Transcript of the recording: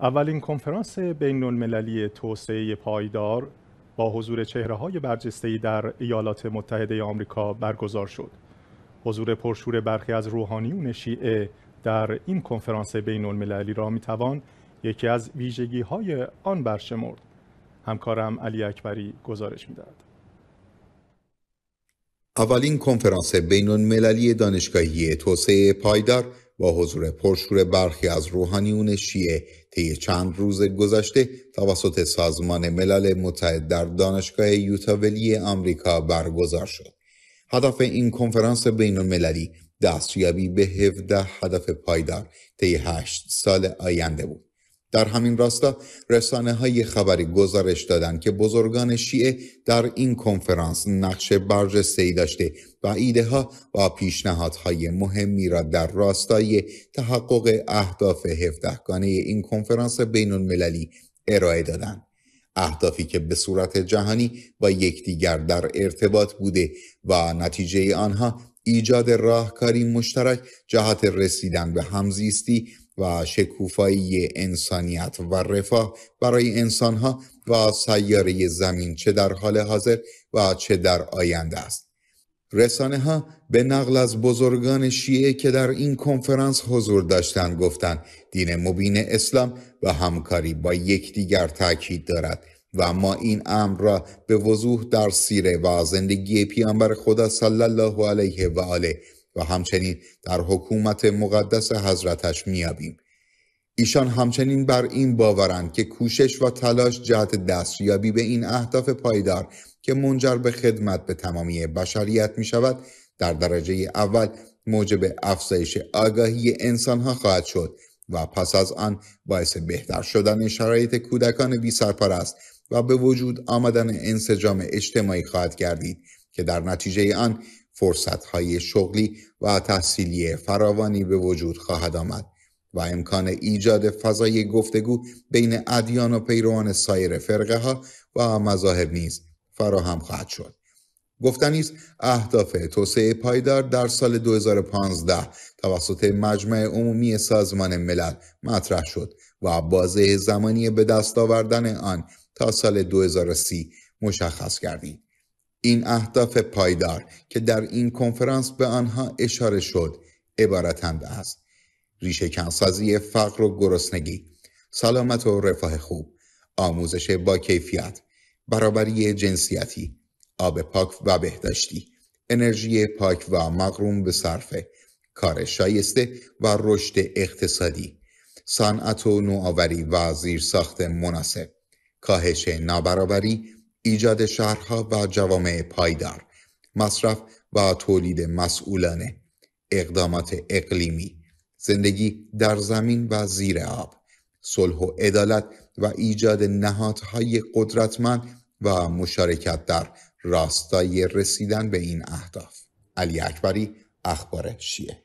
اولین کنفرانس بین المللی توسعه پایدار با حضور چهره های برجسته در ایالات متحده آمریکا برگزار شد. حضور پرشور برخی از روحانیون شیعه در این کنفرانس بین المللی را توان یکی از ویژگی های آن برشمرد. همکارم علی اکبری گزارش داد. اولین کنفرانس بین المللی دانشگاهی توسعه پایدار با حضور پرشور برخی از روحانیون شیعه طی چند روز گذشته توسط سازمان ملل متحد در دانشگاه یوتاولی آمریکا برگزار شد. هدف این کنفرانس بین المللی دستیابی به 17 هدف پایدار طی 8 سال آینده بود. در همین راستا رسانه های خبری گزارش دادند که بزرگان شیعه در این کنفرانس نقش برجسته‌ای داشته و ایده ها و پیشنهادهای مهمی را در راستای تحقق اهداف هفدهگانه این کنفرانس بین المللی ارائه دادند. اهدافی که به صورت جهانی با یکدیگر در ارتباط بوده و نتیجه آنها ایجاد راهکاری مشترک جهت رسیدن به همزیستی و شکوفایی انسانیت و رفاه برای انسانها و سیاره زمین چه در حال حاضر و چه در آینده است. رسانه ها به نقل از بزرگان شیعه که در این کنفرانس حضور داشتند گفتند دین مبین اسلام و همکاری با یکدیگر تاکید دارد و ما این امر را به وضوح در سیره و زندگی پیامبر خدا صلی الله علیه و آله و همچنین در حکومت مقدس حضرتش میابیم. ایشان همچنین بر این باورند که کوشش و تلاش جهت دستیابی به این اهداف پایدار که منجر به خدمت به تمامی بشریت می شود در درجه اول موجب افزایش آگاهی انسانها خواهد شد و پس از آن باعث بهتر شدن شرایط کودکان بی سرپرست و به وجود آمدن انسجام اجتماعی خواهد گردید که در نتیجه آن فرصتهای شغلی و تحصیلی فراوانی به وجود خواهد آمد و امکان ایجاد فضای گفتگو بین ادیان و پیروان سایر فرقه ها و مذاهب نیز فراهم خواهد شد. گفتنی است اهداف توسعه پایدار در سال 2015 توسط مجمع عمومی سازمان ملل مطرح شد و بازه زمانی به دست آوردن آن تا سال 2030 مشخص گردید. این اهداف پایدار که در این کنفرانس به آنها اشاره شد عبارتند از ریشه کنسازی فقر و گرسنگی سلامت و رفاه خوب آموزش با کیفیت برابری جنسیتی آب پاک و بهداشتی انرژی پاک و مقروم به صرفه کار شایسته و رشد اقتصادی صنعت و نوآوری و زیرساخت مناسب کاهش نابرابری ایجاد شهرها و جوامع پایدار مصرف و تولید مسئولانه اقدامات اقلیمی زندگی در زمین و زیر آب صلح و عدالت و ایجاد نهادهای قدرتمند و مشارکت در راستای رسیدن به این اهداف علی اکبری اخبار شیعه